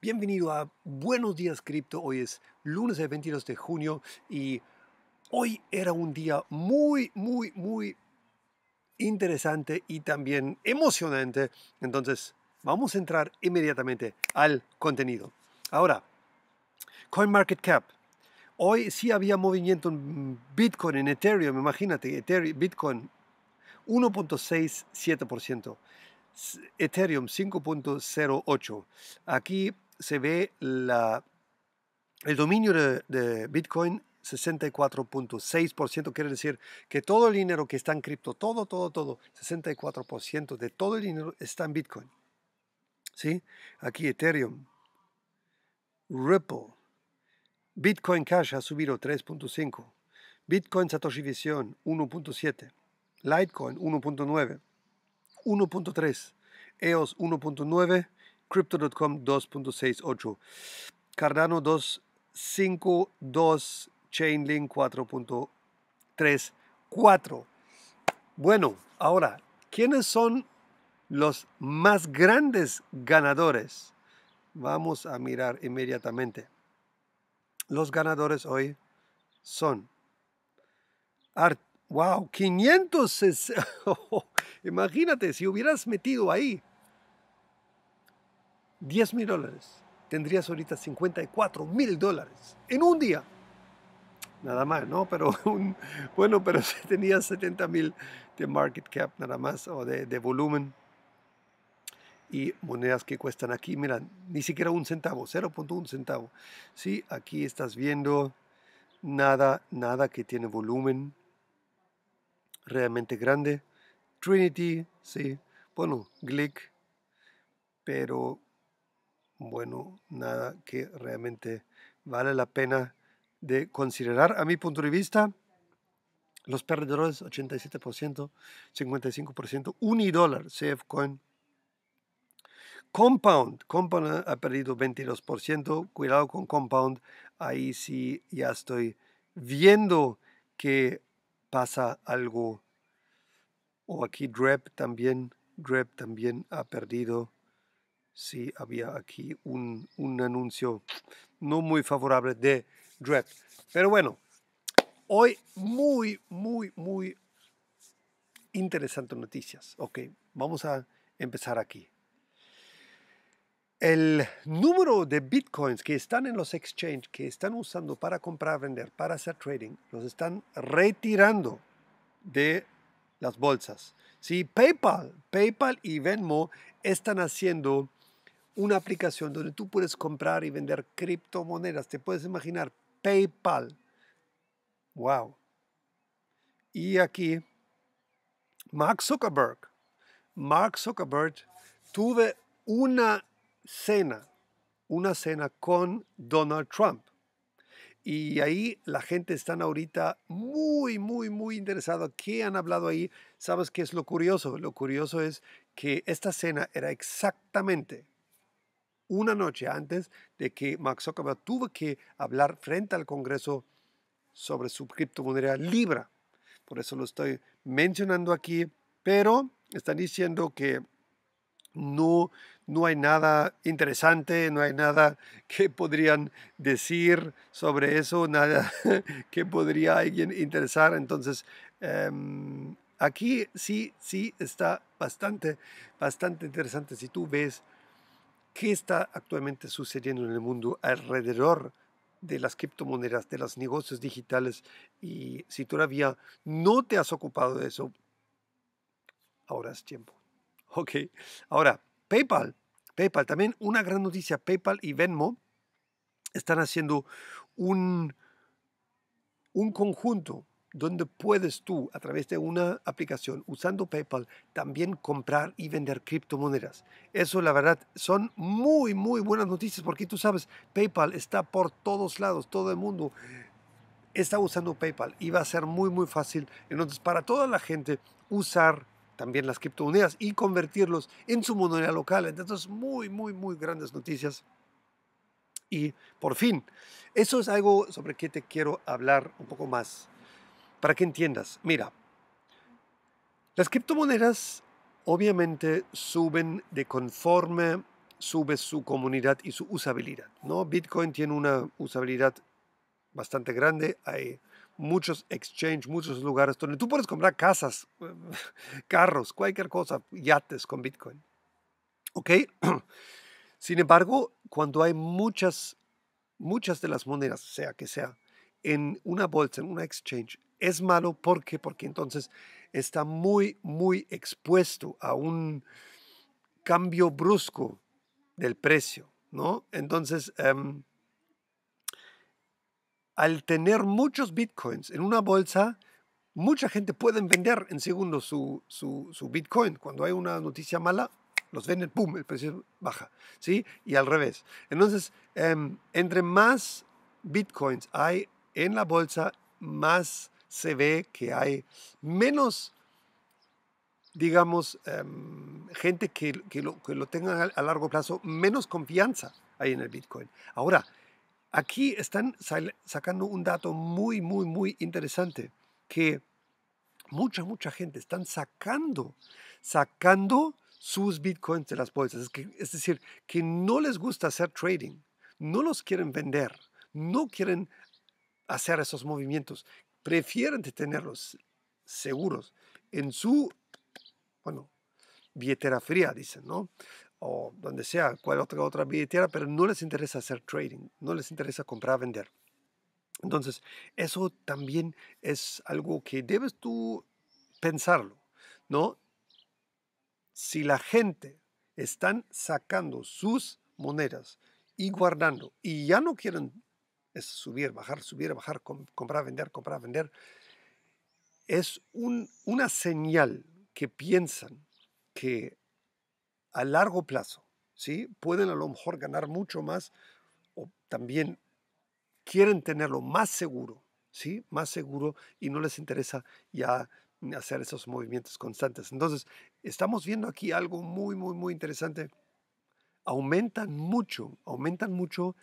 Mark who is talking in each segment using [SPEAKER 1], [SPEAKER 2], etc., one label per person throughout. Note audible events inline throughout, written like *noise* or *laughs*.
[SPEAKER 1] Bienvenido a Buenos Días Cripto. Hoy es lunes el 22 de junio y hoy era un día muy, muy, muy interesante y también emocionante. Entonces, vamos a entrar inmediatamente al contenido. Ahora, CoinMarketCap. Hoy sí había movimiento en Bitcoin, en Ethereum, imagínate, Ethereum, Bitcoin 1.67%. Ethereum 5.08. Aquí se ve el dominio de, de Bitcoin 64.6%, quiere decir que todo el dinero que está en cripto, todo, todo, todo, 64% de todo el dinero está en Bitcoin. ¿Sí? Aquí Ethereum, Ripple, Bitcoin Cash ha subido 3.5%, Bitcoin Satoshi Vision 1.7%, Litecoin 1.9%, 1.3%, EOS 1.9%, Crypto.com 2.68, Cardano 2.52, Chainlink 4.34. Bueno, ahora, ¿quiénes son los más grandes ganadores? Vamos a mirar inmediatamente. Los ganadores hoy son Art. ¡Wow! 500. *laughs* imagínate, si hubieras metido ahí 10 mil dólares, tendrías ahorita 54 mil dólares en un día. Nada más, ¿no? Pero *laughs* bueno, pero si tenías 70 mil de market cap nada más o de, volumen y monedas que cuestan aquí, mira, ni siquiera un centavo, 0.1 centavo. Sí, aquí estás viendo nada, nada que tiene volumen realmente grande. Trinity, sí, bueno, Glick, pero bueno, nada que realmente vale la pena de considerar. A mi punto de vista, los perdedores 87%, 55%, Unidólar, SafeCoin, Compound, Compound ha perdido 22%, cuidado con Compound, ahí sí ya estoy viendo que pasa algo. O aquí DREP también, DREP también ha perdido sí había aquí un, anuncio no muy favorable de Drep. Pero bueno, hoy muy, muy, muy interesantes noticias. Ok, vamos a empezar aquí. El número de bitcoins que están en los exchanges, que están usando para comprar, vender, para hacer trading, los están retirando de las bolsas. Si sí, PayPal, PayPal y Venmo están haciendo una aplicación donde tú puedes comprar y vender criptomonedas. Te puedes imaginar PayPal. Wow. Y aquí, Mark Zuckerberg. Mark Zuckerberg tuve una cena, una cena con Donald Trump. Y ahí la gente está ahorita muy, muy, muy interesada. ¿Qué han hablado ahí? ¿Sabes qué es lo curioso? Lo curioso es que esta cena era exactamente una noche antes de que Mark Zuckerberg tuvo que hablar frente al Congreso sobre su criptomoneda Libra. Por eso lo estoy mencionando aquí, pero están diciendo que no, no hay nada interesante, no hay nada *laughs* que podrían decir sobre eso, nada *laughs* que podría alguien interesar. Entonces, em, aquí sí, sí está bastante, bastante interesante si tú ves qué está actualmente sucediendo en el mundo alrededor de las criptomonedas, de los negocios digitales y si todavía no te has ocupado de eso, ahora es tiempo. *laughs* Ok, ahora PayPal, PayPal, también una gran noticia, PayPal y Venmo están haciendo un, un conjunto donde puedes tú, a través de una aplicación usando PayPal, también comprar y vender criptomonedas. Eso, la verdad, son muy, muy buenas noticias porque tú sabes, PayPal está por todos lados, todo el mundo está usando PayPal y va a ser muy, muy fácil. Entonces, para toda la gente, usar también las criptomonedas y convertirlos en su moneda local. Entonces, muy, muy, muy grandes noticias. Y por fin, eso es algo sobre que te quiero hablar un poco más para que entiendas, mira, las criptomonedas obviamente suben de conforme sube su comunidad y su usabilidad. ¿no? Bitcoin tiene una usabilidad bastante grande, hay muchos exchanges, muchos lugares donde tú puedes comprar casas, *laughs* carros, cualquier cosa, yates con Bitcoin. ¿Ok? *clears throat* Sin embargo, cuando hay muchas, muchas de las monedas, sea que sea, en una bolsa, en una exchange, es malo porque, porque entonces está muy, muy expuesto a un cambio brusco del precio, ¿no? Entonces, em, al tener muchos bitcoins en una bolsa, mucha gente puede vender en segundos su, bitcoin. Cuando hay una noticia mala, los venden, ¡pum!, el precio baja, ¿sí? Y al revés. Entonces, em, entre más bitcoins hay en la bolsa, más se ve que hay menos, digamos, em, gente que, lo, tenga a largo plazo, menos confianza hay en el Bitcoin. Ahora, aquí están sacando un dato muy, muy, muy interesante, que mucha, mucha gente están sacando, sacando sus bitcoins de las bolsas. Es, es, decir, que no les gusta hacer trading, no los quieren vender, no quieren hacer esos movimientos, prefieren tenerlos seguros en su, bueno, billetera fría, dicen, ¿no? O donde sea, cual otra, otra billetera, pero no les interesa hacer trading, no les interesa comprar, vender. Entonces, eso también es algo que debes tú pensarlo, ¿no? Si la gente están sacando sus monedas y guardando y ya no quieren es subir, bajar, subir, bajar, comprar, vender, comprar, vender, es una señal que piensan que a largo plazo ¿sí? pueden a lo mejor ganar mucho más o también quieren tenerlo más seguro, ¿sí? más seguro y no les interesa ya hacer esos movimientos constantes. Entonces, estamos viendo aquí algo muy, muy, muy interesante. Aumentan mucho, aumentan mucho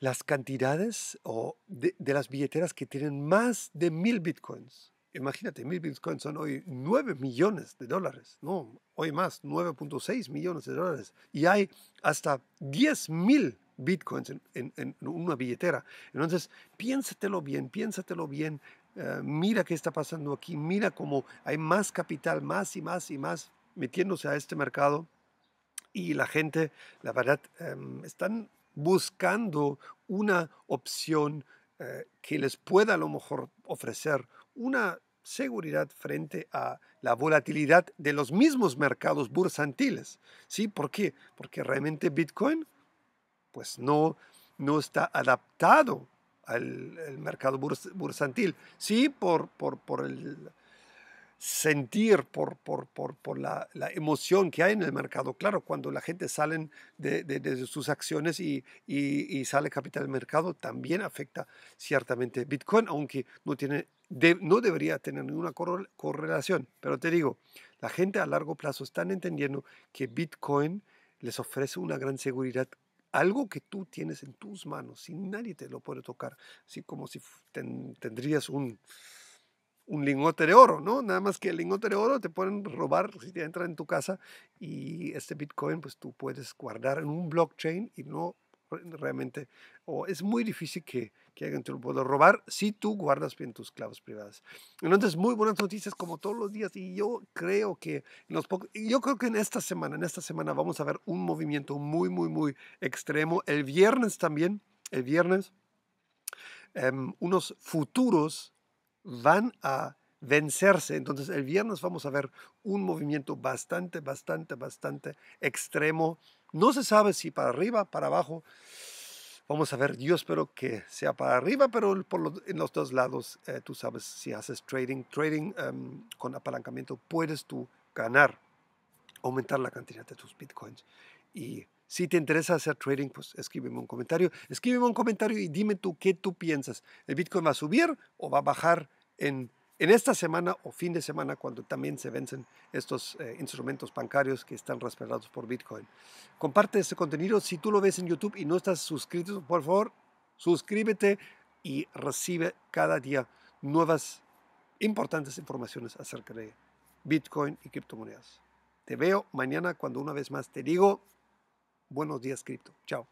[SPEAKER 1] las cantidades o de, las billeteras que tienen más de mil bitcoins. Imagínate, mil bitcoins son hoy 9 millones de dólares, no, hoy más, 9.6 millones de dólares. Y hay hasta 10 mil bitcoins en, una billetera. Entonces, piénsatelo bien, piénsatelo bien, eh, mira qué está pasando aquí, mira cómo hay más capital, más y más y más metiéndose a este mercado y la gente, la verdad, em, están buscando una opción eh, que les pueda a lo mejor ofrecer una seguridad frente a la volatilidad de los mismos mercados bursantiles. ¿Sí? ¿Por qué? Porque realmente Bitcoin pues no, no está adaptado al, mercado bursantil. Sí, por, por el, sentir por, por, la, emoción que hay en el mercado. Claro, cuando la gente sale de, sus acciones y, sale capital del mercado, también afecta ciertamente Bitcoin, aunque no, tiene, no debería tener ninguna correlación. Pero te digo, la gente a largo plazo están entendiendo que Bitcoin les ofrece una gran seguridad algo que tú tienes en tus manos y nadie te lo puede tocar, así como si tendrías un, un lingote de oro, ¿no? Nada más que el lingote de oro te pueden robar si te entran en tu casa y este Bitcoin pues tú puedes guardar en un blockchain y no realmente, o es muy difícil que, alguien te lo pueda robar si tú guardas bien tus claves privadas. Entonces, muy buenas noticias como todos los días y yo creo que en los yo creo que en esta semana, en esta semana vamos a ver un movimiento muy, muy, muy extremo. El viernes también, el viernes, em, unos futuros van a vencerse. Entonces el viernes vamos a ver un movimiento bastante, bastante, bastante extremo. No se sabe si para arriba, para abajo. Vamos a ver, yo espero que sea para arriba, pero por en los dos lados, eh, tú sabes, si haces trading, trading em, con apalancamiento, puedes tú ganar, aumentar la cantidad de tus bitcoins y si te interesa hacer trading, pues escríbeme un comentario. Escríbeme un comentario y dime tú qué tú piensas. ¿El Bitcoin va a subir o va a bajar en, en esta semana o fin de semana cuando también se vencen estos eh, instrumentos bancarios que están respaldados por Bitcoin? Comparte este contenido. Si tú lo ves en YouTube y no estás suscrito, por favor, suscríbete y recibe cada día nuevas importantes informaciones acerca de Bitcoin y criptomonedas. Te veo mañana cuando una vez más te digo Buenos días, cripto. Chao.